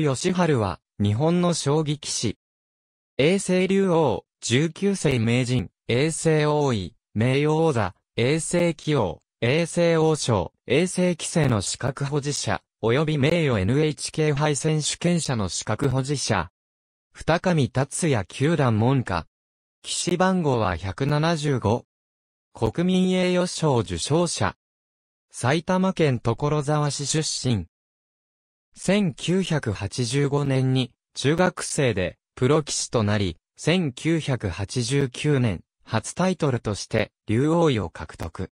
ヨシハルは、日本の将棋騎士。永世竜王、19世名人、永世王位、名誉王座、永世棋王、永世王将、永世棋聖の資格保持者、及び名誉 NHK 杯選手権者の資格保持者。二上達也球団門下。騎士番号は175。国民栄誉賞受賞者。埼玉県所沢市出身。1985年に中学生でプロ棋士となり、1989年初タイトルとして竜王位を獲得。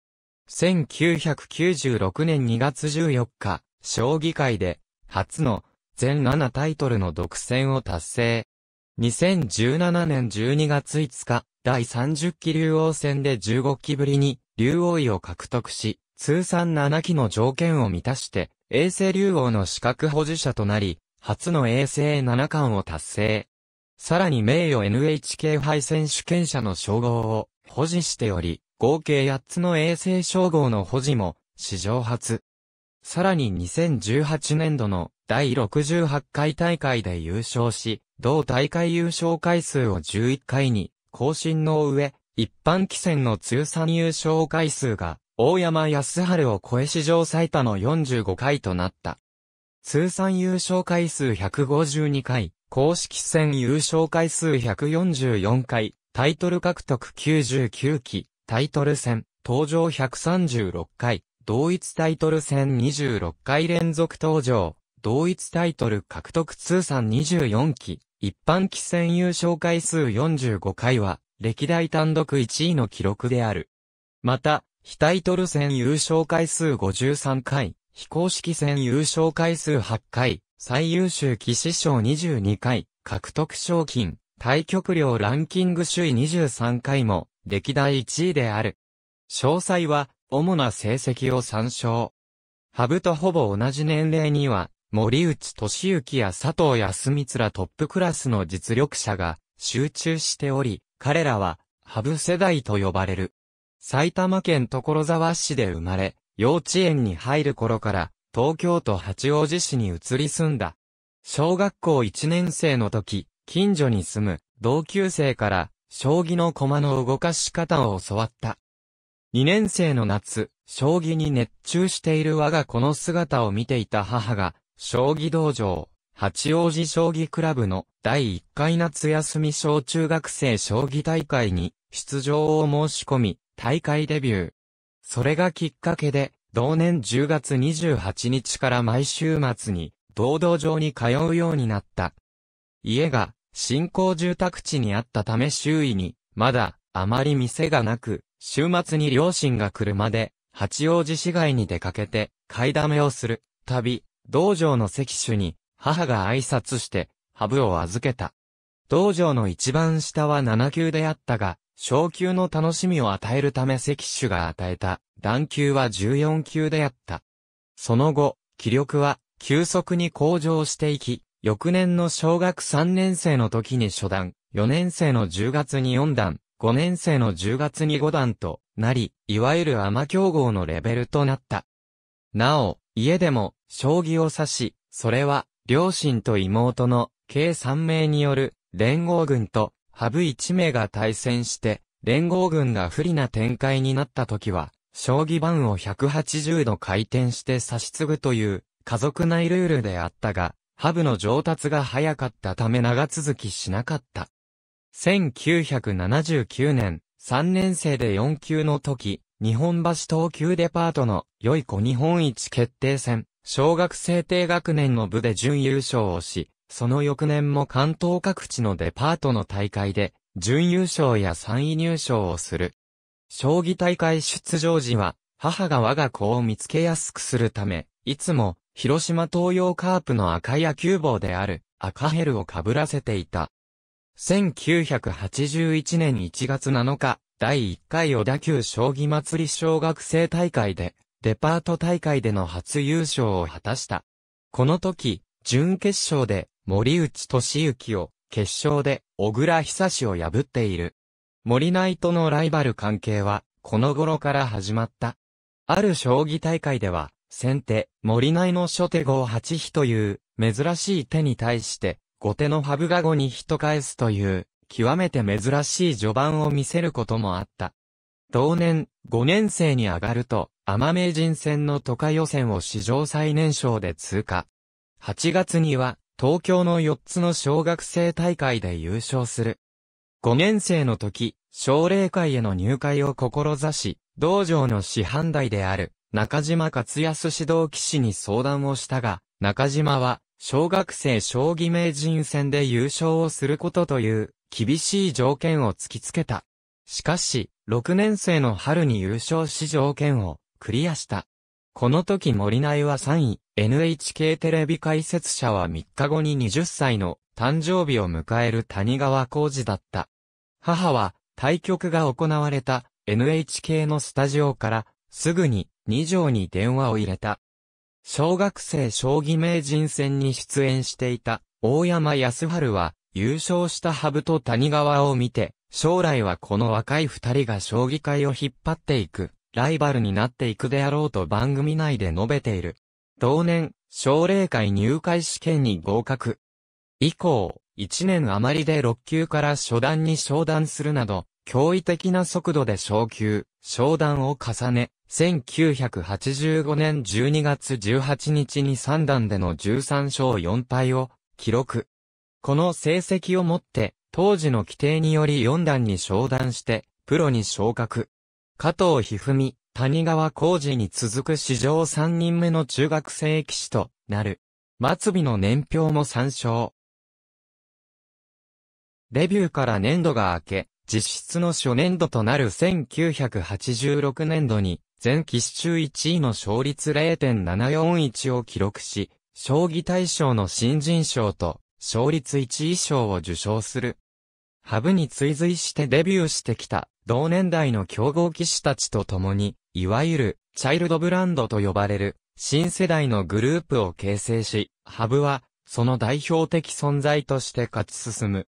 1996年2月14日、将棋界で初の全7タイトルの独占を達成。2017年12月5日、第30期竜王戦で15期ぶりに竜王位を獲得し、通算7期の条件を満たして衛星竜王の資格保持者となり、初の衛星七冠を達成。さらに名誉 NHK 杯選手権者の称号を保持しており、合計8つの衛星称号の保持も史上初。さらに2018年度の第68回大会で優勝し、同大会優勝回数を11回に更新の上、一般棋戦の通算優勝回数が大山康春を超え史上最多の45回となった。通算優勝回数152回、公式戦優勝回数144回、タイトル獲得99期、タイトル戦、登場136回、同一タイトル戦26回連続登場、同一タイトル獲得通算24期、一般棋戦優勝回数45回は、歴代単独1位の記録である。また、非タイトル戦優勝回数53回、非公式戦優勝回数8回、最優秀騎士賞22回、獲得賞金、対局量ランキング首位23回も、歴代1位である。詳細は、主な成績を参照。ハブとほぼ同じ年齢には、森内俊之や佐藤康光らトップクラスの実力者が集中しており、彼らは、ハブ世代と呼ばれる。埼玉県所沢市で生まれ、幼稚園に入る頃から、東京都八王子市に移り住んだ。小学校1年生の時、近所に住む同級生から将棋の駒の動かし方を教わった。2年生の夏、将棋に熱中している我が子の姿を見ていた母が、将棋道場、八王子将棋クラブの第1回夏休み小中学生将棋大会に出場を申し込み、大会デビュー。それがきっかけで、同年10月28日から毎週末に、道道場に通うようになった。家が、新興住宅地にあったため周囲に、まだ、あまり店がなく、週末に両親が車で、八王子市街に出かけて、買いだめをする、旅、道場の席主に、母が挨拶して、ハブを預けた。道場の一番下は7級であったが、昇級の楽しみを与えるため関種が与えた段級は14級であった。その後、気力は急速に向上していき、翌年の小学3年生の時に初段、4年生の10月に4段、5年生の10月に5段となり、いわゆる甘競合のレベルとなった。なお、家でも将棋を指し、それは両親と妹の計3名による連合軍とハブ一名が対戦して、連合軍が不利な展開になった時は、将棋盤を180度回転して差し継ぐという、家族内ルールであったが、ハブの上達が早かったため長続きしなかった。1979年、3年生で4級の時、日本橋東急デパートの良い子日本一決定戦、小学生低学年の部で準優勝をし、その翌年も関東各地のデパートの大会で、準優勝や3位入賞をする。将棋大会出場時は、母が我が子を見つけやすくするため、いつも、広島東洋カープの赤野球帽である赤ヘルを被らせていた。1981年1月7日、第1回小田急将棋祭り小学生大会で、デパート大会での初優勝を果たした。この時、準決勝で、森内俊之を決勝で小倉久志を破っている。森内とのライバル関係はこの頃から始まった。ある将棋大会では、先手、森内の初手5八飛という珍しい手に対して、後手のハブが5に飛と返すという極めて珍しい序盤を見せることもあった。同年、5年生に上がると、天名人戦の都会予選を史上最年少で通過。8月には、東京の4つの小学生大会で優勝する。5年生の時、奨励会への入会を志し、道場の師範代である、中島勝康指導騎士に相談をしたが、中島は、小学生将棋名人戦で優勝をすることという、厳しい条件を突きつけた。しかし、6年生の春に優勝し条件を、クリアした。この時森内は3位、NHK テレビ解説者は3日後に20歳の誕生日を迎える谷川浩二だった。母は対局が行われた NHK のスタジオからすぐに2条に電話を入れた。小学生将棋名人戦に出演していた大山康春は優勝したハブと谷川を見て将来はこの若い二人が将棋界を引っ張っていくライバルになっていくであろうと番組内で述べている。同年、奨励会入会試験に合格。以降、1年余りで6級から初段に昇段するなど、驚異的な速度で昇級、昇段を重ね、1985年12月18日に3段での13勝4敗を記録。この成績をもって、当時の規定により4段に昇段して、プロに昇格。加藤一二三、谷川浩二に続く史上3人目の中学生騎士となる。末尾の年表も参照。デビューから年度が明け、実質の初年度となる1986年度に、全騎士中1位の勝率0.741を記録し、将棋大賞の新人賞と、勝率1位賞を受賞する。ハブに追随してデビューしてきた、同年代の競合騎士たちと共に、いわゆる、チャイルドブランドと呼ばれる、新世代のグループを形成し、ハブは、その代表的存在として勝ち進む。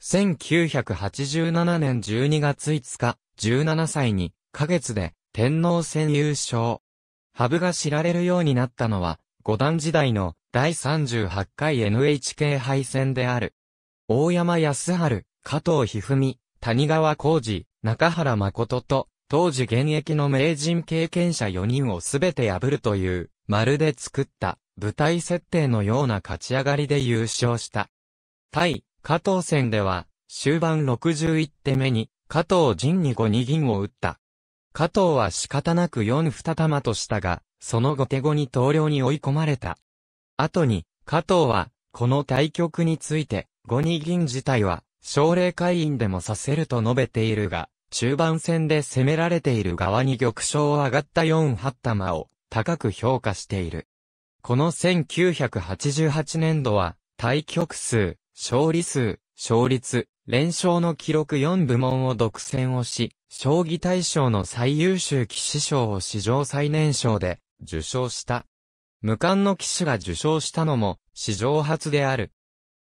1987年12月5日、17歳に、花月で、天皇戦優勝。ハブが知られるようになったのは、五段時代の第38回 NHK 敗戦である。大山康春、加藤一二三、谷川浩二、中原誠と当時現役の名人経験者4人をすべて破るという、まるで作った舞台設定のような勝ち上がりで優勝した。対、加藤戦では、終盤61手目に、加藤陣に5二銀を打った。加藤は仕方なく4二玉としたが、その後手後に投了に追い込まれた。後に、加藤は、この対局について、5二銀自体は、奨励会員でもさせると述べているが、中盤戦で攻められている側に玉将を上がった4八玉を高く評価している。この1988年度は、対局数、勝利数、勝率、連勝の記録4部門を独占をし、将棋大賞の最優秀棋士賞を史上最年少で受賞した。無冠の騎手が受賞したのも史上初である。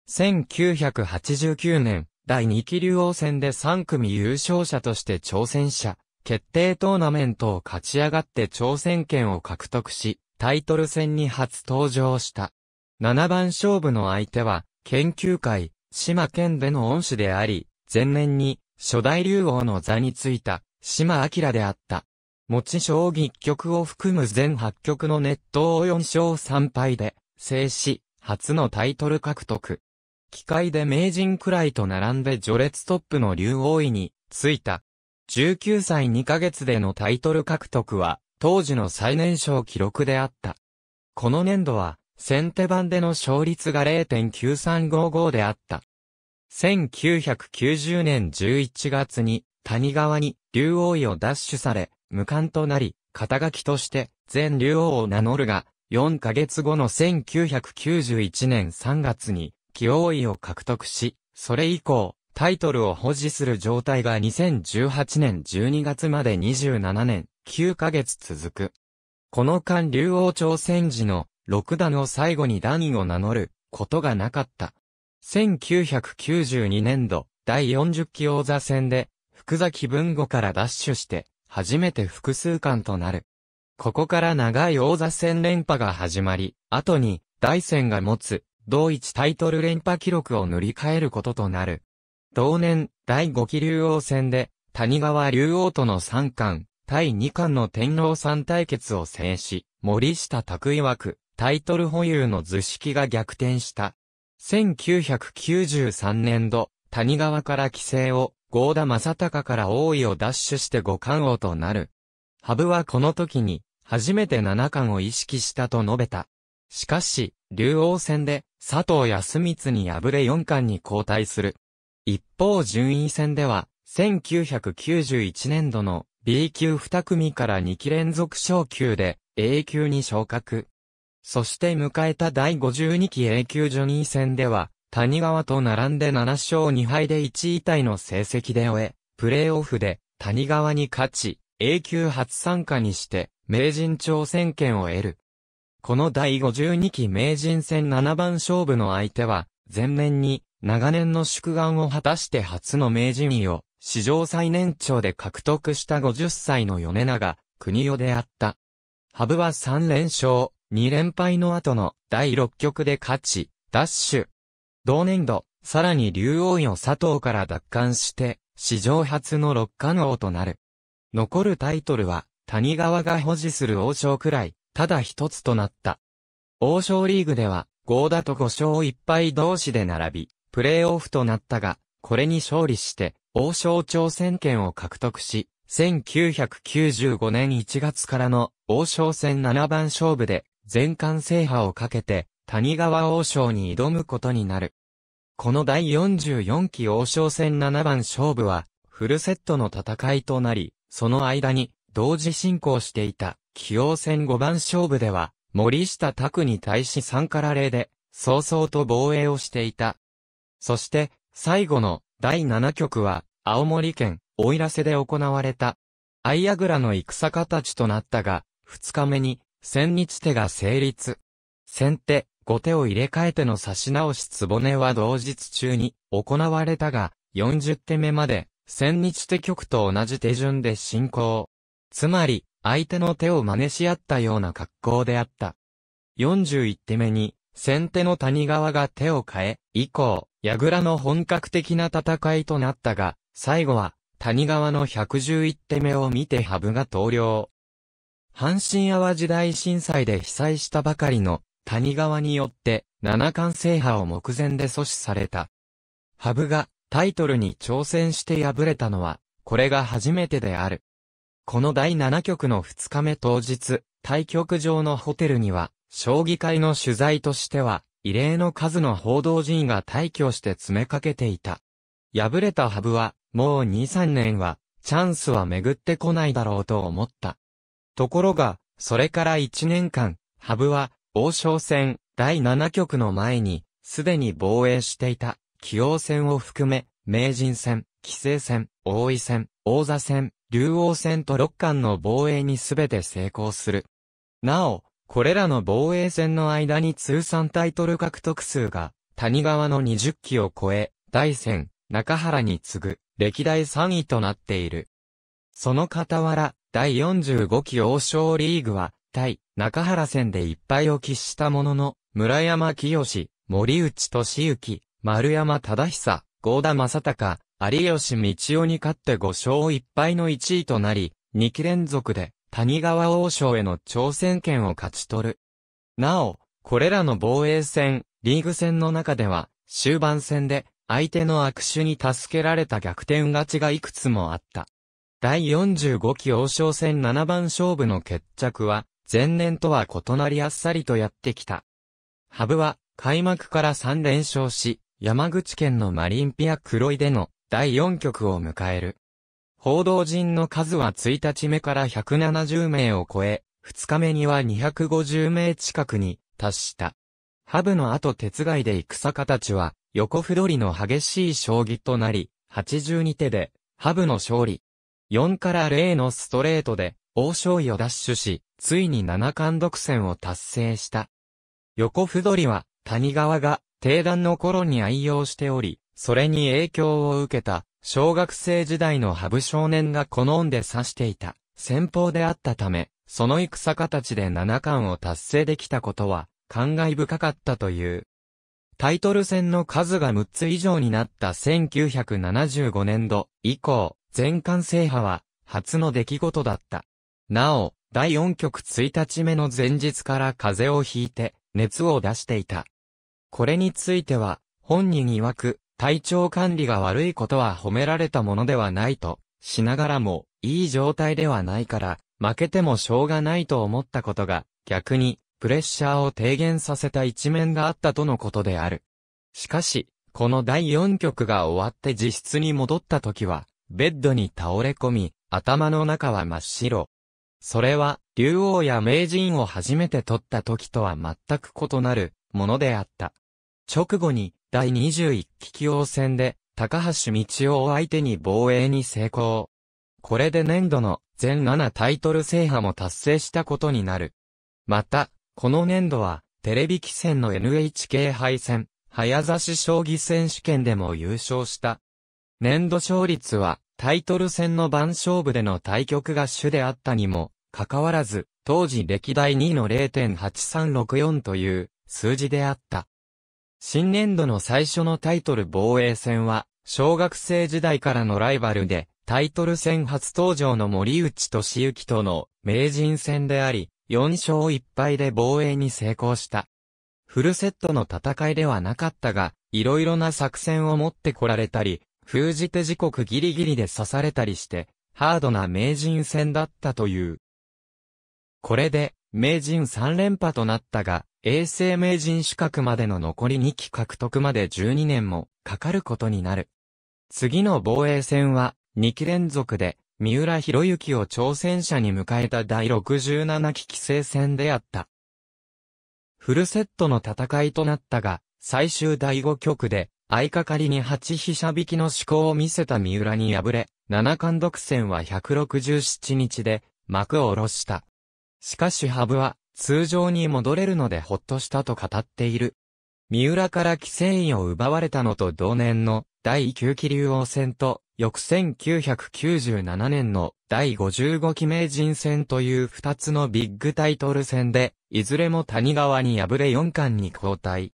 1989年、第2期竜王戦で3組優勝者として挑戦者、決定トーナメントを勝ち上がって挑戦権を獲得し、タイトル戦に初登場した。7番勝負の相手は、研究会、島県での恩師であり、前年に、初代竜王の座についた、島明であった。持ち将棋1局を含む全8局の熱湯を4勝3敗で、制し、初のタイトル獲得。機械で名人くらいと並んで序列トップの竜王位についた。19歳2ヶ月でのタイトル獲得は、当時の最年少記録であった。この年度は、先手番での勝率が0.9355であった。1990年11月に、谷川に竜王位を奪取され、無冠となり、肩書きとして全竜王を名乗るが、4ヶ月後の1991年3月に、棋王位を獲得し、それ以降、タイトルを保持する状態が2018年12月まで27年9ヶ月続く。この間竜王朝戦時の六段を最後に段位を名乗ることがなかった。1992年度第40期王座戦で福崎文吾から奪取して初めて複数冠となる。ここから長い王座戦連覇が始まり、後に大戦が持つ同一タイトル連覇記録を塗り替えることとなる。同年、第5期竜王戦で、谷川竜王との三冠、対二冠の天皇三対決を制し、森下拓曰く、タイトル保有の図式が逆転した。1993年度、谷川から規制を、合田正隆から王位を奪取して五冠王となる。羽生はこの時に、初めて七冠を意識したと述べた。しかし、竜王戦で、佐藤康光に敗れ4冠に交代する。一方順位戦では、1991年度の B 級2組から2期連続昇級で A 級に昇格。そして迎えた第52期 A 級ジョニー戦では、谷川と並んで7勝2敗で1位タイの成績で終え、プレーオフで谷川に勝ち、A 級初参加にして、名人挑戦権を得る。この第52期名人戦七番勝負の相手は、前年に長年の祝願を果たして初の名人位を史上最年長で獲得した50歳の米長、国代であった。ハブは3連勝、2連敗の後の第6局で勝ち、ダッシュ。同年度、さらに竜王位を佐藤から奪還して、史上初の六冠王となる。残るタイトルは、谷川が保持する王将くらい、ただ一つとなった。王将リーグでは、5打と5勝1敗同士で並び、プレーオフとなったが、これに勝利して、王将挑戦権を獲得し、1995年1月からの王将戦7番勝負で、全冠制覇をかけて、谷川王将に挑むことになる。この第44期王将戦7番勝負は、フルセットの戦いとなり、その間に、同時進行していた棋王戦五番勝負では、森下拓に対し3から0で、早々と防衛をしていた。そして、最後の第7局は、青森県、奥入瀬で行われた。アイアグラの戦形となったが、2日目に、千日手が成立。先手、後手を入れ替えての差し直し壺は同日中に行われたが、40手目まで、千日手局と同じ手順で進行。つまり、相手の手を真似し合ったような格好であった。41手目に、先手の谷川が手を変え、以降、矢倉の本格的な戦いとなったが、最後は、谷川の111手目を見て羽生が投了。阪神淡路大震災で被災したばかりの谷川によって七冠制覇を目前で阻止された。羽生がタイトルに挑戦して敗れたのは、これが初めてである。この第7局の2日目当日、対局場のホテルには、将棋界の取材としては、異例の数の報道陣が退去して詰めかけていた。敗れた羽生は、もう2、3年は、チャンスは巡ってこないだろうと思った。ところが、それから1年間、羽生は、王将戦第7局の前に、すでに防衛していた、棋王戦を含め、名人戦、棋聖戦、王位戦、王座戦、竜王戦と六冠の防衛にすべて成功する。なお、これらの防衛戦の間に通算タイトル獲得数が、谷川の20期を超え、大戦、中原に次ぐ、歴代3位となっている。その傍ら、第45期王将リーグは、対、中原戦で1敗を喫したものの、村山清、森内俊之、丸山忠久、郷田正隆、有吉道夫に勝って5勝1敗の1位となり、2期連続で谷川王将への挑戦権を勝ち取る。なお、これらの防衛戦、リーグ戦の中では、終盤戦で、相手の悪手に助けられた逆転勝ちがいくつもあった。第45期王将戦7番勝負の決着は、前年とは異なりあっさりとやってきた。ハブは、開幕から3連勝し、山口県のマリンピア黒井での第4局を迎える。報道陣の数は1日目から170名を超え、2日目には250名近くに達した。ハブの後手伝いで戦家たちは、横歩取りの激しい将棋となり、82手で、ハブの勝利。4から0のストレートで、王将位を奪取し、ついに七冠独占を達成した。横歩取りは、谷川が、定段の頃に愛用しており、それに影響を受けた、小学生時代のハブ少年が好んで指していた、戦法であったため、その戦形で七冠を達成できたことは、感慨深かったという。タイトル戦の数が6つ以上になった1975年度以降、全冠制覇は、初の出来事だった。なお、第4局1日目の前日から風邪をひいて、熱を出していた。これについては、本人曰く、体調管理が悪いことは褒められたものではないと、しながらも、いい状態ではないから、負けてもしょうがないと思ったことが、逆に、プレッシャーを低減させた一面があったとのことである。しかし、この第四局が終わって自室に戻った時は、ベッドに倒れ込み、頭の中は真っ白。それは、竜王や名人を初めて取った時とは全く異なる、ものであった。直後に、第21期棋王戦で、高橋道夫を相手に防衛に成功。これで年度の全7タイトル制覇も達成したことになる。また、この年度は、テレビ棋戦の NHK 杯戦、早指し将棋選手権でも優勝した。年度勝率は、タイトル戦の番勝負での対局が主であったにも、かかわらず、当時歴代2位の0.8364という数字であった。新年度の最初のタイトル防衛戦は、小学生時代からのライバルで、タイトル戦初登場の森内俊之との名人戦であり、4勝1敗で防衛に成功した。フルセットの戦いではなかったが、いろいろな作戦を持ってこられたり、封じ手時刻ギリギリで刺されたりして、ハードな名人戦だったという。これで、名人3連覇となったが、永世名人資格までの残り2期獲得まで12年もかかることになる。次の防衛戦は、2期連続で、三浦博之を挑戦者に迎えた第67期規制戦であった。フルセットの戦いとなったが、最終第5局で、相掛かりに8飛車引きの思考を見せた三浦に敗れ、七冠独占は167日で幕を下ろした。しかし羽生は通常に戻れるのでほっとしたと語っている。三浦から規制員を奪われたのと同年の第9期竜王戦と、翌1997年の第55期名人戦という2つのビッグタイトル戦で、いずれも谷川に敗れ4冠に交代。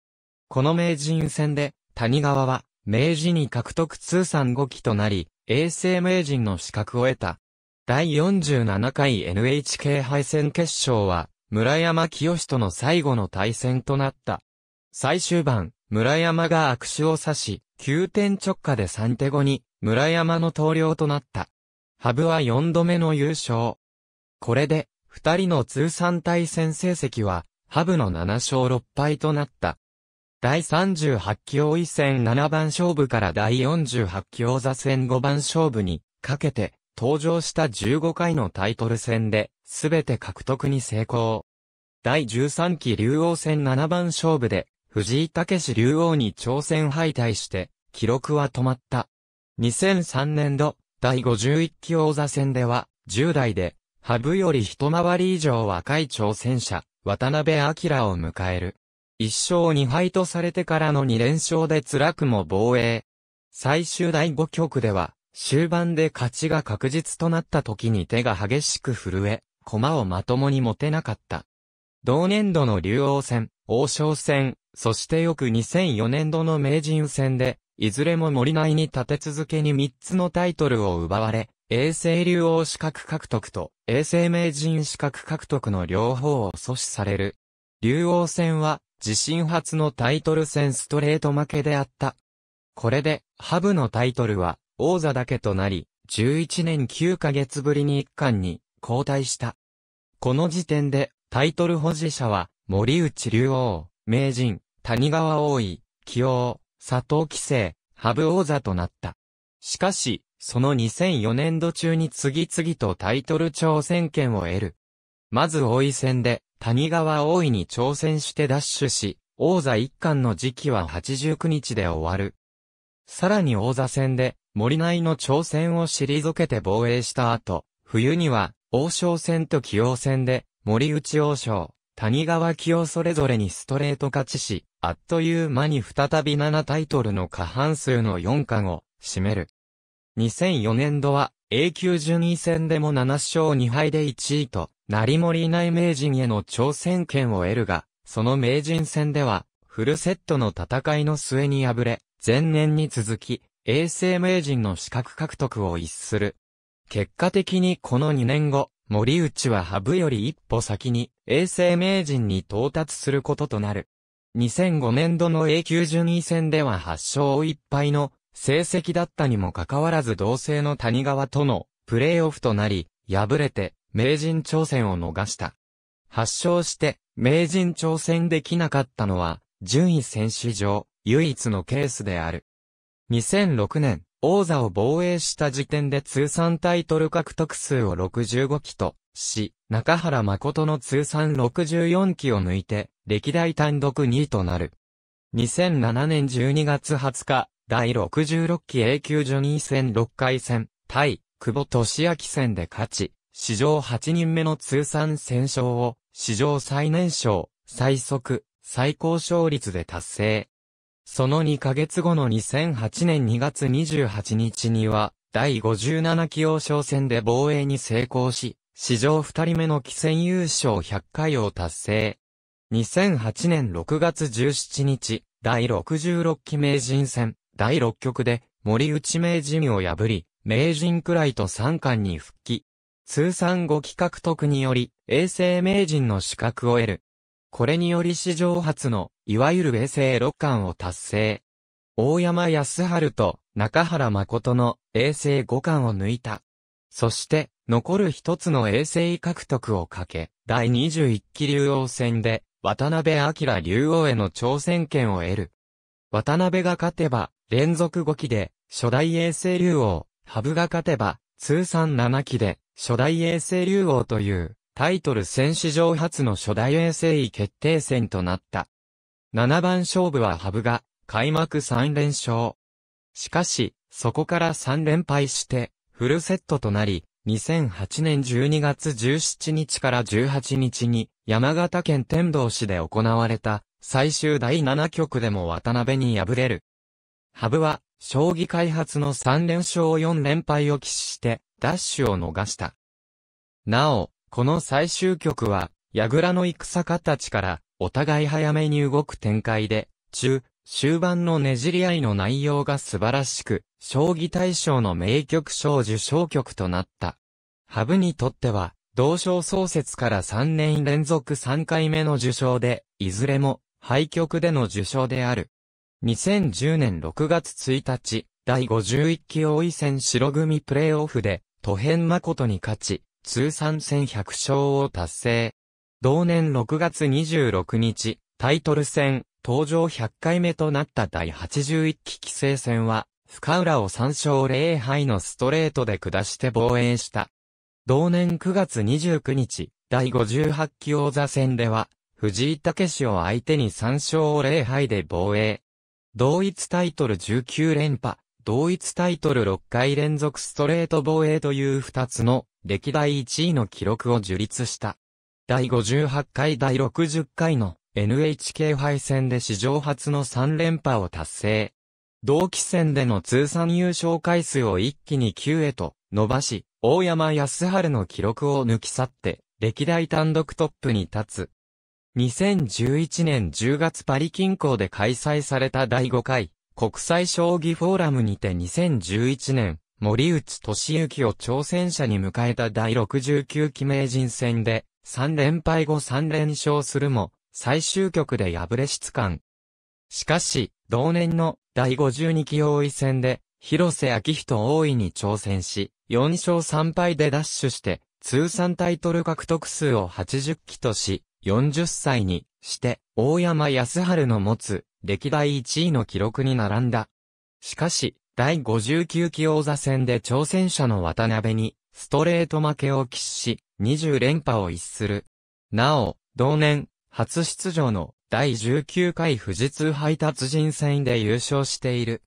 この名人戦で、谷川は、明治に獲得通算5期となり、永世名人の資格を得た。第47回 NHK 敗戦決勝は、村山清との最後の対戦となった。最終盤、村山が握手を指し、急転直下で3手後に、村山の投了となった。ハブは4度目の優勝。これで、二人の通算対戦成績は、ハブの7勝6敗となった。第38期王位戦7番勝負から第48期王座戦5番勝負に、かけて、登場した15回のタイトル戦で、すべて獲得に成功。第13期竜王戦7番勝負で、藤井武竜王に挑戦敗退して、記録は止まった。2003年度、第51期王座戦では、10代で、ハブより一回り以上若い挑戦者、渡辺明を迎える。1勝2敗とされてからの2連勝で辛くも防衛。最終第5局では、終盤で勝ちが確実となった時に手が激しく震え、駒をまともに持てなかった。同年度の竜王戦、王将戦、そして翌2004年度の名人戦で、いずれも森内に立て続けに3つのタイトルを奪われ、永世竜王資格獲得と永世名人資格獲得の両方を阻止される。竜王戦は自身初のタイトル戦ストレート負けであった。これで、ハブのタイトルは王座だけとなり、11年9ヶ月ぶりに一冠に交代した。この時点で、タイトル保持者は、森内竜王、名人、谷川王位、棋王、佐藤棋聖、羽生王座となった。しかし、その2004年度中に次々とタイトル挑戦権を得る。まず王位戦で、谷川王位に挑戦してダッシュし、王座一冠の時期は89日で終わる。さらに王座戦で、森内の挑戦を退けて防衛した後、冬には、王将戦と棋王戦で、森内王将、谷川棋王それぞれにストレート勝ちし、あっという間に再び7タイトルの過半数の4冠を占める。2004年度は A 級順位戦でも7勝2敗で1位と、成森内名人への挑戦権を得るが、その名人戦では、フルセットの戦いの末に敗れ、前年に続き、永世名人の資格獲得を一する。結果的にこの2年後、森内は羽生より一歩先に永世名人に到達することとなる。2005年度の A 級順位戦では8勝1敗の成績だったにもかかわらず同性の谷川とのプレーオフとなり、敗れて名人挑戦を逃した。8勝して名人挑戦できなかったのは順位選手上唯一のケースである。2006年、王座を防衛した時点で通算タイトル獲得数を65期とし、中原誠の通算64期を抜いて、歴代単独2位となる。2007年12月20日、第66期 A 級ジョニー戦6回戦、対、久保俊明戦で勝ち、史上8人目の通算戦勝を、史上最年少、最速、最高勝率で達成。その2ヶ月後の2008年2月28日には、第57期王将戦で防衛に成功し、史上2人目の棋戦優勝100回を達成。2008年6月17日、第66期名人戦、第6局で、森内名人を破り、名人くらいと三冠に復帰。通算5期獲得により、永世名人の資格を得る。これにより史上初の、いわゆる衛星六冠を達成。大山康春と中原誠の衛星五冠を抜いた。そして、残る一つの衛星獲得をかけ、第21期竜王戦で、渡辺明竜王への挑戦権を得る。渡辺が勝てば、連続5期で、初代衛星竜王、羽生が勝てば、通算7期で、初代衛星竜王という、タイトル戦史上初の初代衛星位決定戦となった。七番勝負はハブが、開幕3連勝。しかし、そこから3連敗して、フルセットとなり、2008年12月17日から18日に、山形県天童市で行われた、最終第7局でも渡辺に敗れる。ハブは、将棋開発の3連勝4連敗を喫して、ダッシュを逃した。なお、この最終局は、矢倉の戦たちから、お互い早めに動く展開で、中、終盤のねじり合いの内容が素晴らしく、将棋大賞の名曲賞受賞曲となった。ハブにとっては、同賞創設から3年連続3回目の受賞で、いずれも、廃局での受賞である。2010年6月1日、第51期王位戦白組プレイオフで、都編誠に勝ち、通算1100勝を達成。同年6月26日、タイトル戦、登場100回目となった第81期規制戦は、深浦を3勝0敗のストレートで下して防衛した。同年9月29日、第58期王座戦では、藤井武を相手に3勝0敗で防衛。同一タイトル19連覇、同一タイトル6回連続ストレート防衛という2つの歴代1位の記録を樹立した。第58回第60回の NHK 杯戦で史上初の3連覇を達成。同期戦での通算優勝回数を一気に9へと伸ばし、大山康春の記録を抜き去って、歴代単独トップに立つ。2011年10月パリ近郊で開催された第5回国際将棋フォーラムにて2011年、森内俊之を挑戦者に迎えた第69期名人戦で、3連敗後3連勝するも、最終局で敗れ失感。しかし、同年の第52期王位戦で、広瀬明人王位に挑戦し、4勝3敗でダッシュして、通算タイトル獲得数を80期とし、40歳にして、大山康春の持つ歴代1位の記録に並んだ。しかし、第59期王座戦で挑戦者の渡辺に、ストレート負けを喫し、20連覇を逸する。なお、同年、初出場の第19回富士通配達人戦で優勝している。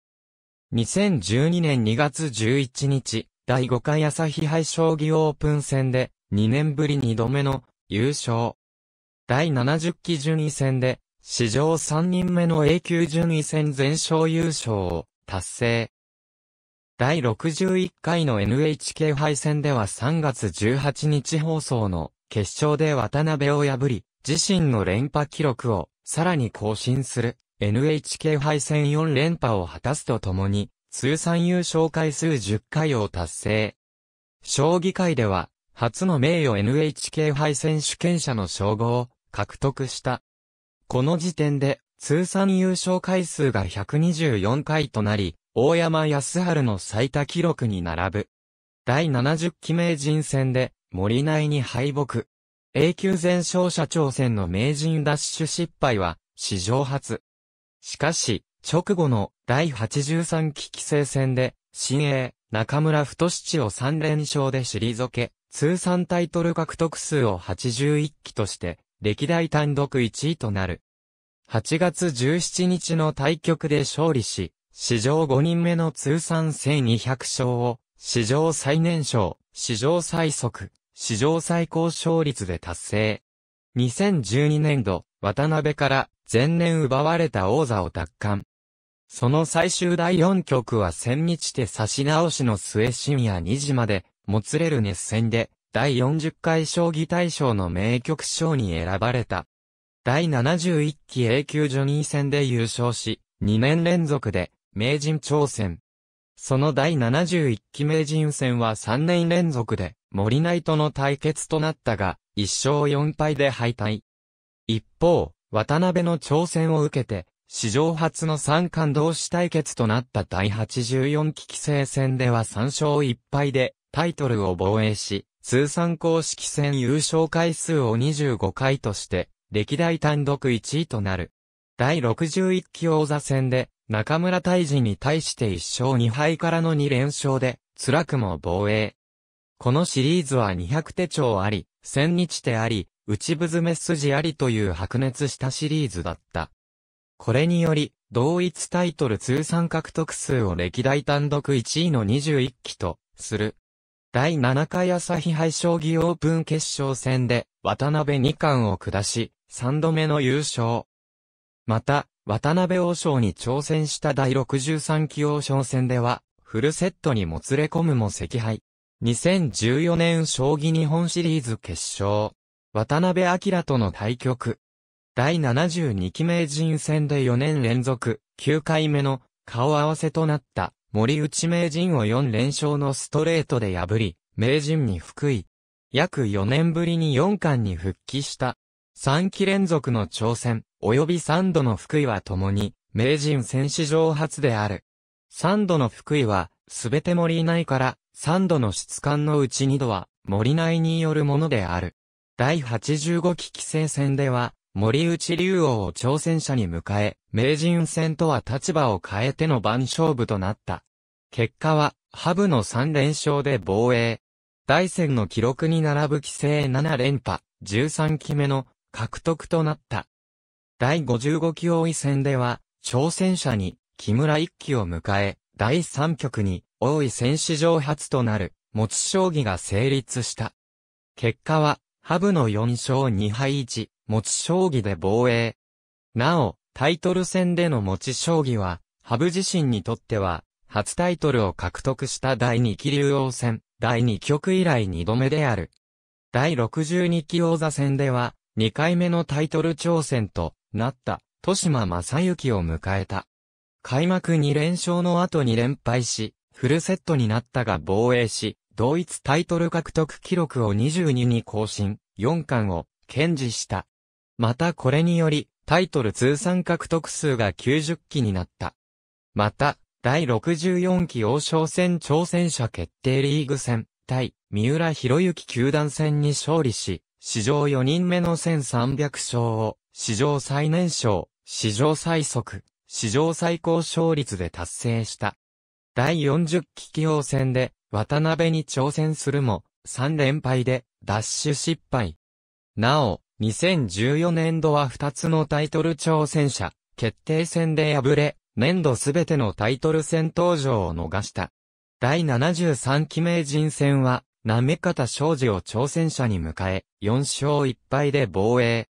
2012年2月11日、第5回朝日杯将棋オープン戦で、2年ぶり2度目の優勝。第70期順位戦で、史上3人目の A 級順位戦全勝優勝を達成。第61回の NHK 杯戦では3月18日放送の決勝で渡辺を破り、自身の連覇記録をさらに更新する NHK 杯戦4連覇を果たすとともに、通算優勝回数10回を達成。将棋界では、初の名誉 NHK 杯戦主権者の称号を獲得した。この時点で、通算優勝回数が124回となり、大山康春の最多記録に並ぶ。第70期名人戦で、森内に敗北。永久全勝者挑戦の名人ダッシュ失敗は、史上初。しかし、直後の第83期規制戦で、新鋭、中村太七を3連勝で退け、通算タイトル獲得数を81期として、歴代単独1位となる。8月17日の対局で勝利し、史上5人目の通算1200勝を、史上最年少、史上最速、史上最高勝率で達成。2012年度、渡辺から前年奪われた王座を奪還。その最終第4局は千日手差し直しの末深夜2時まで、もつれる熱戦で、第40回将棋大賞の名局賞に選ばれた。第71期 A 級ジョニー戦で優勝し、2年連続で名人挑戦。その第71期名人戦は3年連続で森内との対決となったが、1勝4敗で敗退。一方、渡辺の挑戦を受けて、史上初の三冠同士対決となった第84期規制戦では3勝1敗でタイトルを防衛し、通算公式戦優勝回数を25回として、歴代単独1位となる。第61期王座戦で、中村大臣に対して1勝2敗からの2連勝で、辛くも防衛。このシリーズは200手帳あり、1000日手あり、内部詰め筋ありという白熱したシリーズだった。これにより、同一タイトル通算獲得数を歴代単独1位の21期と、する。第7回朝日杯将棋オープン決勝戦で渡辺二冠を下し、3度目の優勝。また、渡辺王将に挑戦した第63期王将戦では、フルセットにもつれ込むも赤敗。2014年将棋日本シリーズ決勝。渡辺明との対局。第72期名人戦で4年連続、9回目の顔合わせとなった。森内名人を4連勝のストレートで破り、名人に福井。約4年ぶりに4冠に復帰した。3期連続の挑戦、及び3度の福井は共に、名人戦史上初である。3度の福井は、すべて森内から、3度の質感のうち2度は、森内によるものである。第85期規制戦では、森内竜王を挑戦者に迎え、名人戦とは立場を変えての番勝負となった。結果は、ハブの3連勝で防衛。大戦の記録に並ぶ規制7連覇、13期目の獲得となった。第55期王位戦では、挑戦者に木村一騎を迎え、第3局に王位戦史上初となる、持ち将棋が成立した。結果は、ハブの4勝2敗1、持ち将棋で防衛。なお、タイトル戦での持ち将棋は、ハブ自身にとっては、初タイトルを獲得した第2期竜王戦、第2局以来2度目である。第62期王座戦では、2回目のタイトル挑戦となった、豊島正幸を迎えた。開幕2連勝の後に連敗し、フルセットになったが防衛し、同一タイトル獲得記録を22に更新、4冠を堅持した。またこれにより、タイトル通算獲得数が90期になった。また、第64期王将戦挑戦者決定リーグ戦、対、三浦博之球団戦に勝利し、史上4人目の1300勝を、史上最年少、史上最速、史上最高勝率で達成した。第40期棋王戦で、渡辺に挑戦するも、3連敗で、ダッシュ失敗。なお、2014年度は2つのタイトル挑戦者、決定戦で敗れ、年度すべてのタイトル戦登場を逃した。第73期名人戦は、なめ方正治を挑戦者に迎え、4勝1敗で防衛。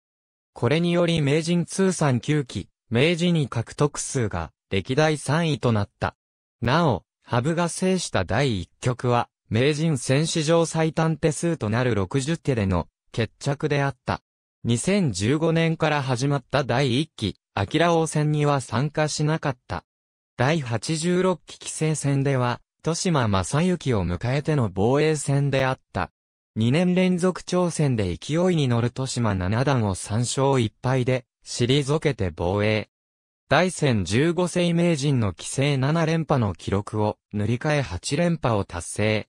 これにより名人通算9期、名人に獲得数が歴代3位となった。なお、羽生が制した第1局は、名人戦史上最短手数となる60手での決着であった。2015年から始まった第1期、秋楽王戦には参加しなかった。第86期棋聖戦では、豊島正幸を迎えての防衛戦であった。2年連続挑戦で勢いに乗る豊島七段を3勝1敗で、退けて防衛。大戦15世名人の棋聖7連覇の記録を塗り替え8連覇を達成。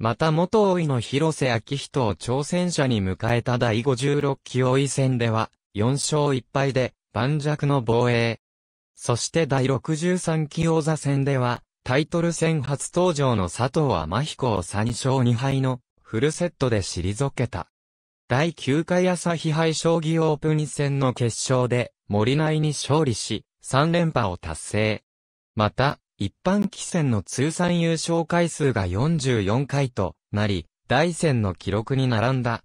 また元老いの広瀬明人を挑戦者に迎えた第56期王位戦では、4勝1敗で、盤石の防衛。そして第63期王座戦では、タイトル戦初登場の佐藤天彦を3勝2敗のフルセットで退けた。第9回朝日杯将棋オープン戦の決勝で森内に勝利し、3連覇を達成。また、一般棋戦の通算優勝回数が44回となり、大戦の記録に並んだ。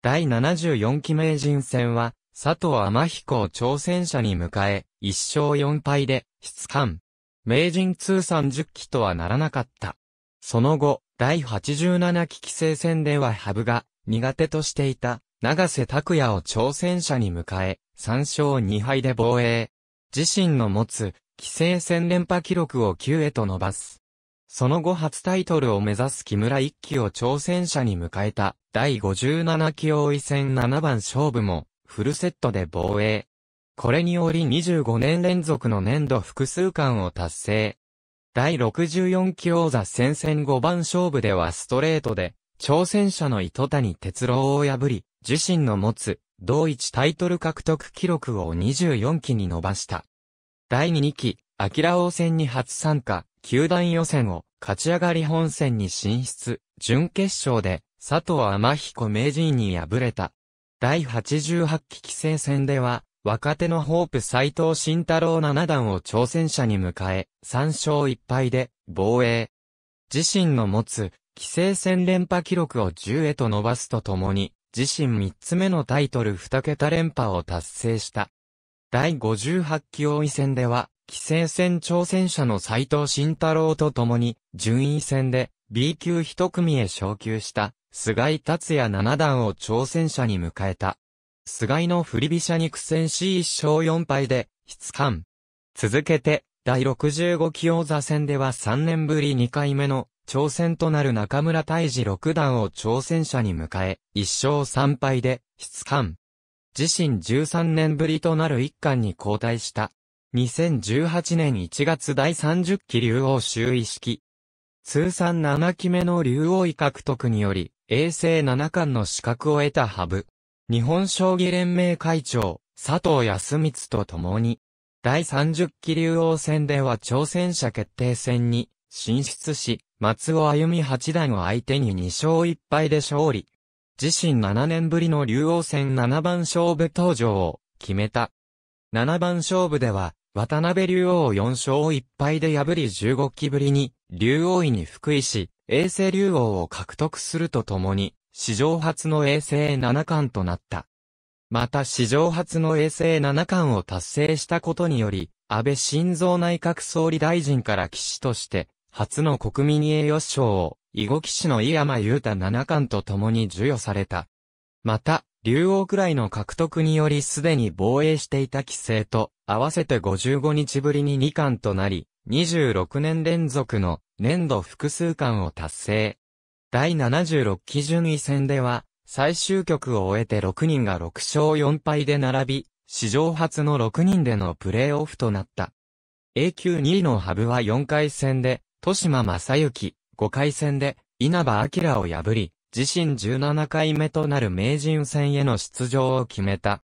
第74期名人戦は、佐藤天彦を挑戦者に迎え、1勝4敗で、出冠。名人通算10期とはならなかった。その後、第87期棋聖戦では羽生が苦手としていた長瀬拓也を挑戦者に迎え、3勝2敗で防衛。自身の持つ棋聖戦連覇記録を9へと伸ばす。その後初タイトルを目指す木村一騎を挑戦者に迎えた第57期王位戦7番勝負もフルセットで防衛。これにより25年連続の年度複数冠を達成。第64期王座戦線5番勝負ではストレートで挑戦者の糸谷哲郎を破り、自身の持つ同一タイトル獲得記録を24期に伸ばした。第2期、アキラ王戦に初参加、球団予選を勝ち上がり本戦に進出、準決勝で佐藤天彦名人に敗れた。第88期棋聖戦では、若手のホープ斎藤慎太郎七段を挑戦者に迎え、3勝1敗で防衛。自身の持つ棋聖戦連覇記録を10へと伸ばすとともに、自身3つ目のタイトル2桁連覇を達成した。第58期王位戦では、棋聖戦挑戦者の斎藤慎太郎と共に、順位戦で B 級一組へ昇級した、菅井達也七段を挑戦者に迎えた。菅井の振り飛車に苦戦し1勝4敗で、質冠。続けて、第65期王座戦では3年ぶり2回目の挑戦となる中村泰治六段を挑戦者に迎え、1勝3敗で、質冠。自身13年ぶりとなる一冠に交代した。2018年1月第30期竜王就位式。通算7期目の竜王位獲得により、永世七冠の資格を得たハブ。日本将棋連盟会長、佐藤康光と共に、第30期竜王戦では挑戦者決定戦に進出し、松尾歩八段を相手に2勝1敗で勝利。自身7年ぶりの竜王戦7番勝負登場を決めた。7番勝負では、渡辺竜王を4勝1敗で破り15期ぶりに、竜王位に福井し、衛星竜王を獲得するとともに、史上初の衛星七冠となった。また史上初の衛星七冠を達成したことにより、安倍晋三内閣総理大臣から騎士として、初の国民栄誉賞を囲碁騎士の井山雄太七冠と共に授与された。また、竜王くらいの獲得によりすでに防衛していた規制と合わせて55日ぶりに二冠となり、26年連続の年度複数冠を達成。第76期順位戦では、最終局を終えて6人が6勝4敗で並び、史上初の6人でのプレーオフとなった。A 級2位の羽生は4回戦で、豊島正幸、5回戦で稲葉明を破り、自身17回目となる名人戦への出場を決めた。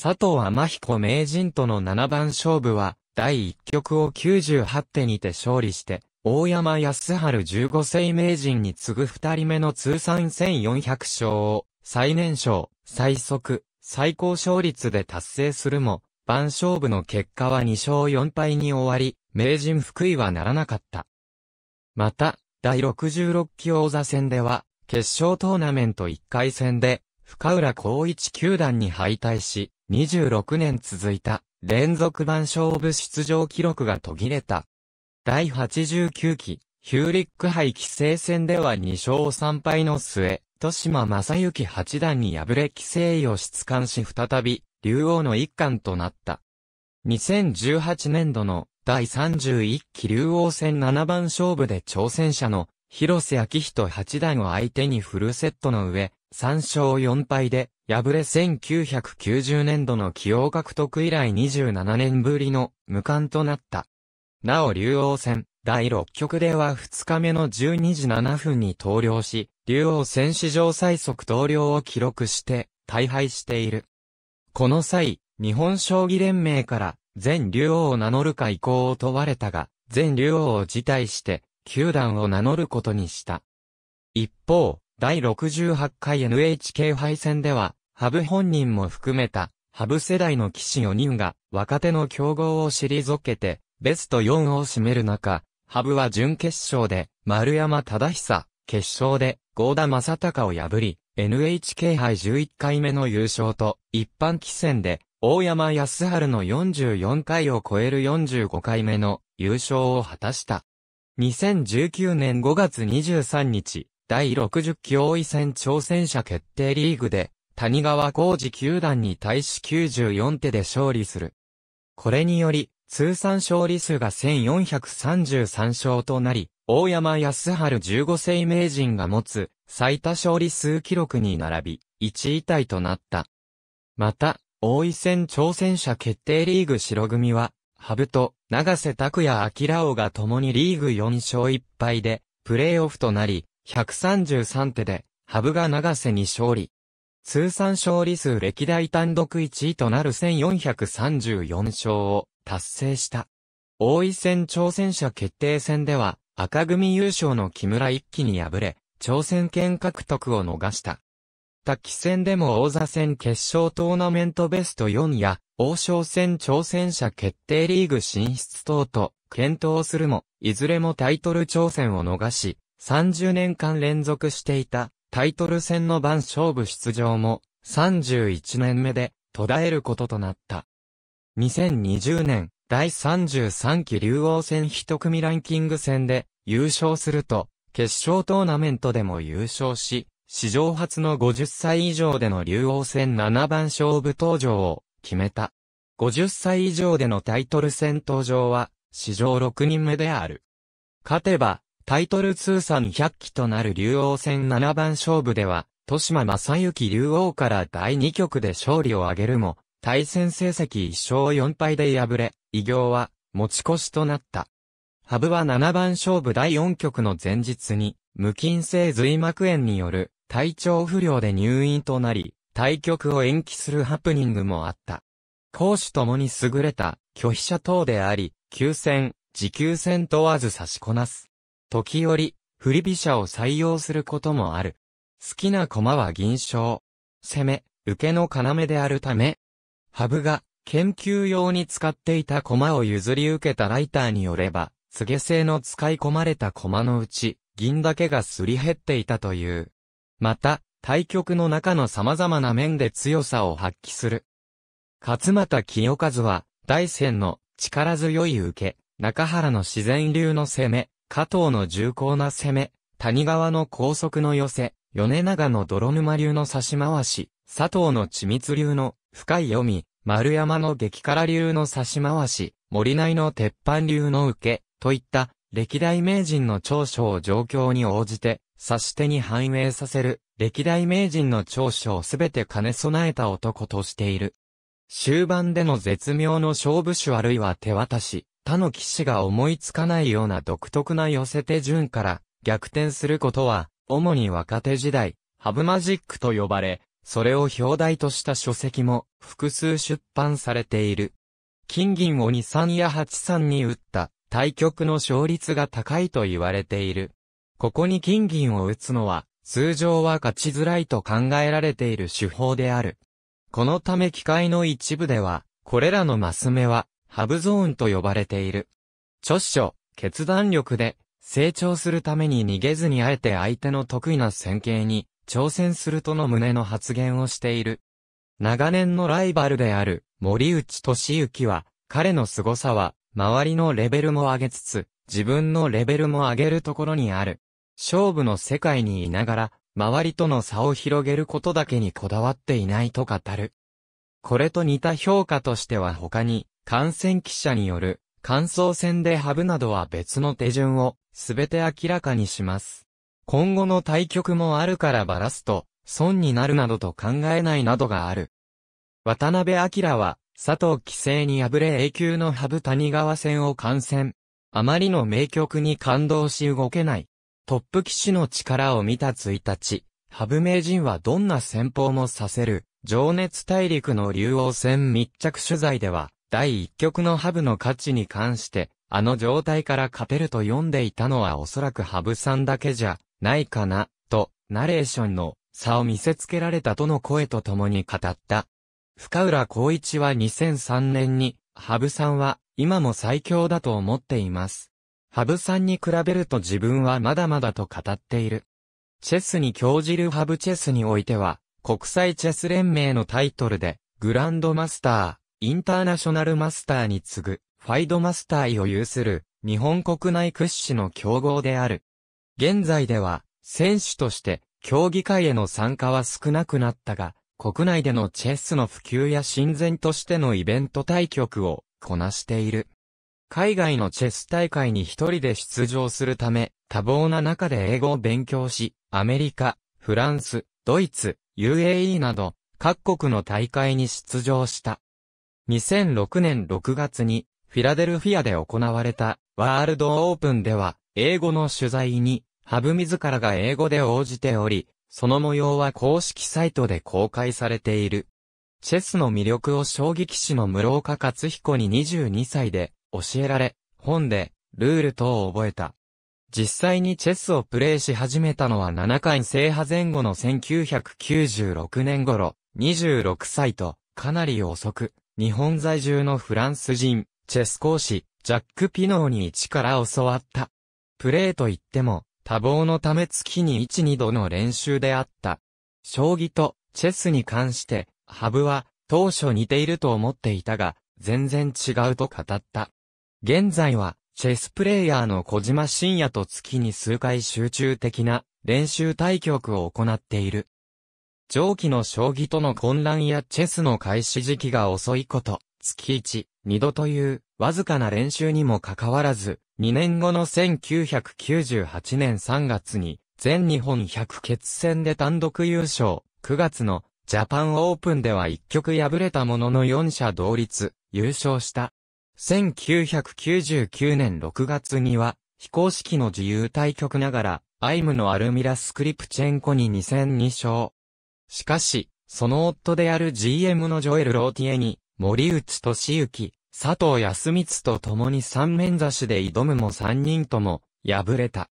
佐藤天彦名人との七番勝負は、第1局を98手にて勝利して、大山康春15世名人に次ぐ二人目の通算1400勝を、最年少、最速、最高勝率で達成するも、番勝負の結果は2勝4敗に終わり、名人福井はならなかった。また、第66期王座戦では、決勝トーナメント1回戦で、深浦光一球団に敗退し、26年続いた、連続番勝負出場記録が途切れた。第89期、ヒューリック杯規制戦では2勝3敗の末、豊島正幸八段に敗れ規制を出冠し再び、竜王の一冠となった。2018年度の第31期竜王戦七番勝負で挑戦者の広瀬昭人八段を相手にフルセットの上、3勝4敗で、敗れ1990年度の起用獲得以来27年ぶりの無冠となった。なお竜王戦、第6局では2日目の12時7分に投了し、竜王戦史上最速投了を記録して、大敗している。この際、日本将棋連盟から、全竜王を名乗るか意向を問われたが、全竜王を辞退して、球団を名乗ることにした。一方、第68回 NHK 杯戦では、ハブ本人も含めた、ハブ世代の騎士4人が、若手の競合を退けて、ベスト4を占める中、ハブは準決勝で、丸山忠久、決勝で、合田正隆を破り、NHK 杯11回目の優勝と、一般棋戦で、大山康春の44回を超える45回目の優勝を果たした。2019年5月23日、第60期王位戦挑戦者決定リーグで、谷川浩二球団に対し94手で勝利する。これにより、通算勝利数が1433勝となり、大山康春15世名人が持つ最多勝利数記録に並び、1位体となった。また、王位戦挑戦者決定リーグ白組は、ハブと長瀬拓也明王が共にリーグ4勝1敗で、プレーオフとなり、133手で、ハブが長瀬に勝利。通算勝利数歴代単独1位となる1434勝を達成した。王位戦挑戦者決定戦では、赤組優勝の木村一気に敗れ、挑戦権獲得を逃した。った棋戦でも王座戦決勝トーナメントベスト4や、王将戦挑戦者決定リーグ進出等と検討するも、いずれもタイトル挑戦を逃し、30年間連続していたタイトル戦の番勝負出場も31年目で途絶えることとなった。2020年第33期竜王戦一組ランキング戦で優勝すると決勝トーナメントでも優勝し史上初の50歳以上での竜王戦七番勝負登場を決めた。50歳以上でのタイトル戦登場は、史上6人目である。勝てば、タイトル通算100期となる竜王戦七番勝負では、豊島正幸竜王から第2局で勝利を挙げるも、対戦成績1勝4敗で敗れ、偉業は持ち越しとなった。ハブは七番勝負第4局の前日に、無菌性髄膜炎による体調不良で入院となり、対局を延期するハプニングもあった。攻守ともに優れた拒否者等であり、急戦、持久戦問わず差しこなす。時折、振り飛車を採用することもある。好きな駒は銀賞。攻め、受けの要であるため、ハブが研究用に使っていた駒を譲り受けたライターによれば、告げ製の使い込まれた駒のうち、銀だけがすり減っていたという。また、対局の中の様々な面で強さを発揮する。勝又清和は、大戦の力強い受け、中原の自然流の攻め、加藤の重厚な攻め、谷川の高速の寄せ、米長の泥沼流の差し回し、佐藤の緻密流の深い読み、丸山の激辛流の差し回し、森内の鉄板流の受け、といった歴代名人の長所を状況に応じて差し手に反映させる、歴代名人の長所をすべて兼ね備えた男としている。終盤での絶妙の勝負手あるいは手渡し、他の騎士が思いつかないような独特な寄せ手順から逆転することは、主に若手時代、ハブマジックと呼ばれ、それを表題とした書籍も複数出版されている。金銀を2、3や8、3に打った対局の勝率が高いと言われている。ここに金銀を打つのは、通常は勝ちづらいと考えられている手法である。このため機械の一部では、これらのマス目は、ハブゾーンと呼ばれている。著書、決断力で、成長するために逃げずにあえて相手の得意な戦型に、挑戦するとの旨の発言をしている。長年のライバルである、森内俊之は、彼の凄さは、周りのレベルも上げつつ、自分のレベルも上げるところにある。勝負の世界にいながら、周りとの差を広げることだけにこだわっていないと語る。これと似た評価としては他に、感染記者による、感想戦でハブなどは別の手順を、すべて明らかにします。今後の対局もあるからばらすと、損になるなどと考えないなどがある。渡辺明は、佐藤棋聖に敗れ A 級のハブ谷川戦を観戦。あまりの名曲に感動し動けない。トップ棋士の力を見た1日、ハブ名人はどんな戦法もさせる、情熱大陸の竜王戦密着取材では、第1局のハブの価値に関して、あの状態から勝てると読んでいたのはおそらくハブさんだけじゃないかな、と、ナレーションの差を見せつけられたとの声と共に語った。深浦光一は2003年に、ハブさんは今も最強だと思っています。羽生さんに比べると自分はまだまだと語っている。チェスに興じるハブチェスにおいては、国際チェス連盟のタイトルで、グランドマスター、インターナショナルマスターに次ぐ、ファイドマスターを有する、日本国内屈指の強豪である。現在では、選手として、競技会への参加は少なくなったが、国内でのチェスの普及や親善としてのイベント対局をこなしている。海外のチェス大会に一人で出場するため、多忙な中で英語を勉強し、アメリカ、フランス、ドイツ、UAE など、各国の大会に出場した。2006年6月に、フィラデルフィアで行われた、ワールドオープンでは、英語の取材に、ハブ自らが英語で応じており、その模様は公式サイトで公開されている。チェスの魅力を将棋士の室岡克彦に22歳で教えられ、本で、ルール等を覚えた。実際にチェスをプレイし始めたのは7回制覇前後の1996年頃、26歳と、かなり遅く、日本在住のフランス人、チェス講師、ジャック・ピノーに一から教わった。プレーといっても、多忙のため月に1、2度の練習であった。将棋とチェスに関して、ハブは当初似ていると思っていたが、全然違うと語った。現在は、チェスプレイヤーの小島深也と月に数回集中的な練習対局を行っている。上記の将棋との混乱やチェスの開始時期が遅いこと、月1、2度という、わずかな練習にもかかわらず、2年後の1998年3月に、全日本100決戦で単独優勝、9月のジャパンオープンでは1局敗れたものの4者同率、優勝した。1999年6月には、非公式の自由対局ながら、アイムのアルミラ・スクリプチェンコに2戦2勝。しかし、その夫である GM のジョエル・ローティエに、森内俊之、佐藤康光と共に三面差しで挑むも3人とも、敗れた。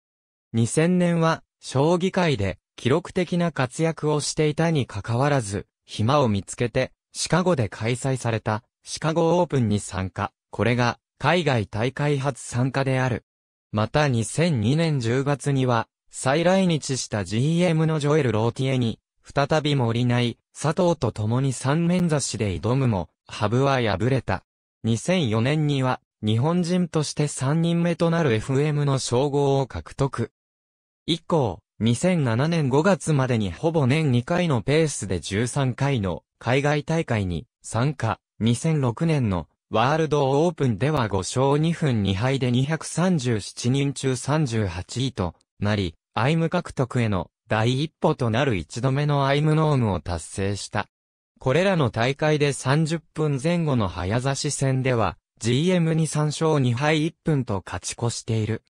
2000年は、将棋界で、記録的な活躍をしていたにかかわらず、暇を見つけて、シカゴで開催された、シカゴオープンに参加。これが海外大会初参加である。また2002年10月には、再来日した GM のジョエル・ローティエに、再び森内、佐藤と共に三面差しで挑むも、ハブは敗れた。2004年には、日本人として3人目となる FM の称号を獲得。以降、2007年5月までにほぼ年2回のペースで13回の海外大会に参加。2006年のワールドオープンでは5勝2分2敗で237人中38位となり、アイム獲得への第一歩となる1度目のアイムノームを達成した。これらの大会で30分前後の早指し戦では、GM に3勝2敗1分と勝ち越している。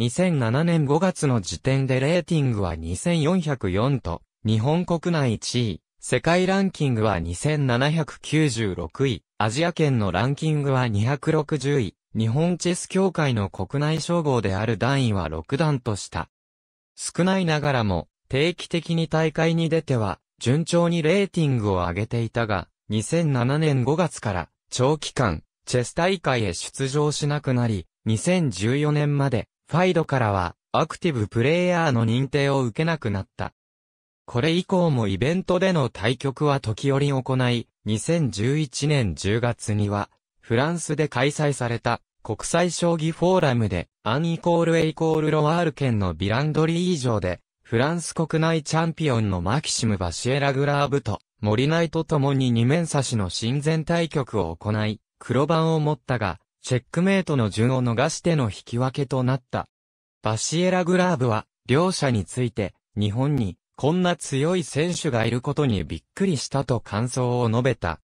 2007年5月の時点でレーティングは2404と、日本国内1位、世界ランキングは2796位、アジア圏のランキングは260位、日本チェス協会の国内称号である段位は6段とした。少ないながらも、定期的に大会に出ては、順調にレーティングを上げていたが、2007年5月から、長期間、チェス大会へ出場しなくなり、2014年まで、ファイドからは、アクティブプレイヤーの認定を受けなくなった。これ以降もイベントでの対局は時折行い、2011年10月には、フランスで開催された国際将棋フォーラムで、アンイコールエイコールロワール県のビランドリー以上で、フランス国内チャンピオンのマキシム・バシエラ・グラーブと、森内と共に二面差しの親善対局を行い、黒番を持ったが、チェックメイトの順を逃しての引き分けとなった。バシエラ・グラーブは、両者について、日本に、こんな強い選手がいることにびっくりしたと感想を述べた。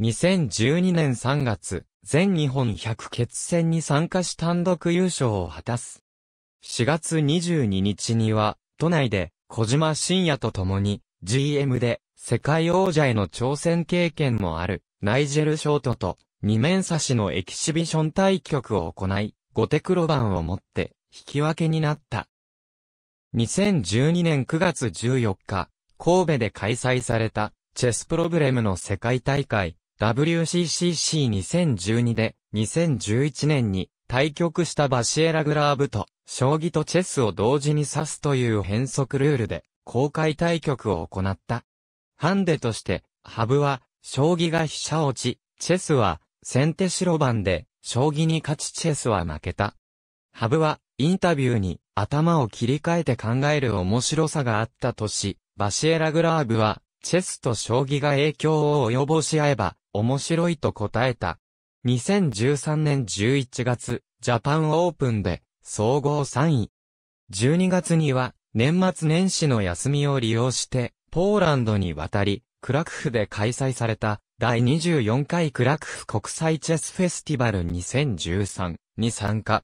2012年3月、全日本100決戦に参加し単独優勝を果たす。4月22日には、都内で小島晋也と共に、GM で世界王者への挑戦経験もある、ナイジェル・ショートと、二面差しのエキシビション対局を行い、後手黒番を持って、引き分けになった。2012年9月14日、神戸で開催された、チェスプロブレムの世界大会、WCCC2012 で、2011年に、対局したバシエラグラーブと、将棋とチェスを同時に指すという変則ルールで、公開対局を行った。ハンデとして、ハブは、将棋が飛車落ち、チェスは、先手白番で、将棋に勝ちチェスは負けた。ハブは、インタビューに頭を切り替えて考える面白さがあったとし、バシエラグラーブは、チェスと将棋が影響を及ぼし合えば、面白いと答えた。2013年11月、ジャパンオープンで、総合3位。12月には、年末年始の休みを利用して、ポーランドに渡り、クラクフで開催された、第24回クラクフ国際チェスフェスティバル2013に参加。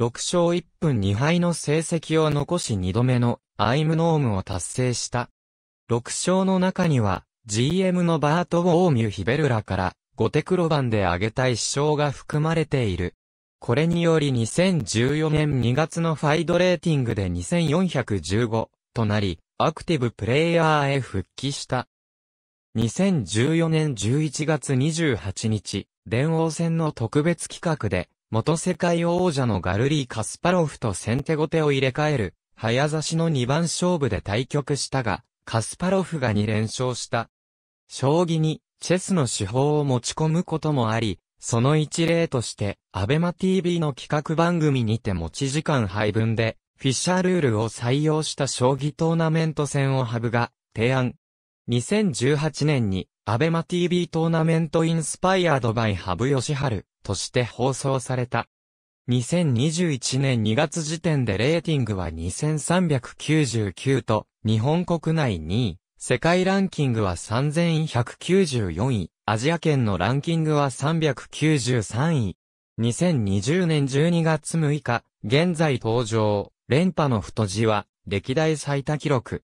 6勝1分2敗の成績を残し2度目のアイムノームを達成した。6勝の中には、GM のバート・ウォーミュ・ヒベルラから、ゴテクロ版で挙げた一勝が含まれている。これにより2014年2月のファイドレーティングで2415となり、アクティブプレイヤーへ復帰した。2014年11月28日、電王戦の特別企画で、元世界王者のガルリー・カスパロフと先手後手を入れ替える、早指しの2番勝負で対局したが、カスパロフが2連勝した。将棋に、チェスの手法を持ち込むこともあり、その一例として、アベマ TV の企画番組にて持ち時間配分で、フィッシャールールを採用した将棋トーナメント戦をハブが提案。2018年にアベマ TV トーナメントインスパイアードバイハブヨシハルとして放送された。2021年2月時点でレーティングは2399と、日本国内2位、世界ランキングは3194位、アジア圏のランキングは393位。2020年12月6日、現在登場、連覇の太字は、歴代最多記録。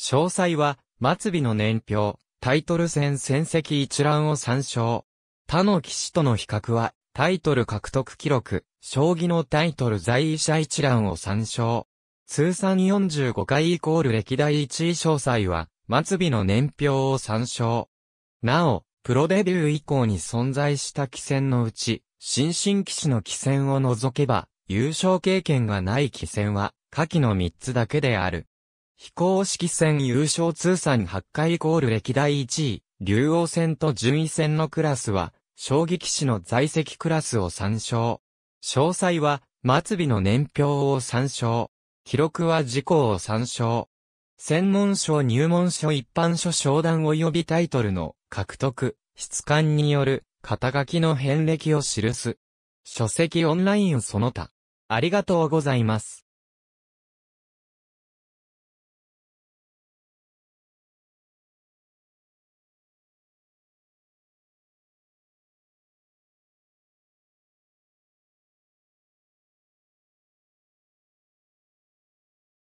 詳細は、末尾の年表、タイトル戦戦績一覧を参照。他の騎士との比較は、タイトル獲得記録、将棋のタイトル在位者一覧を参照。通算45回イコール歴代1位詳細は、末尾の年表を参照。なお、プロデビュー以降に存在した棋戦のうち、新進棋士の棋戦を除けば、優勝経験がない棋戦は、下記の3つだけである。非公式戦優勝通算8回イコール歴代1位、竜王戦と順位戦のクラスは、将棋士の在籍クラスを参照。詳細は、末尾の年表を参照。記録は事項を参照。専門書入門書一般書商談及びタイトルの獲得、質感による肩書きの遍歴を記す。書籍オンラインその他。ありがとうございます。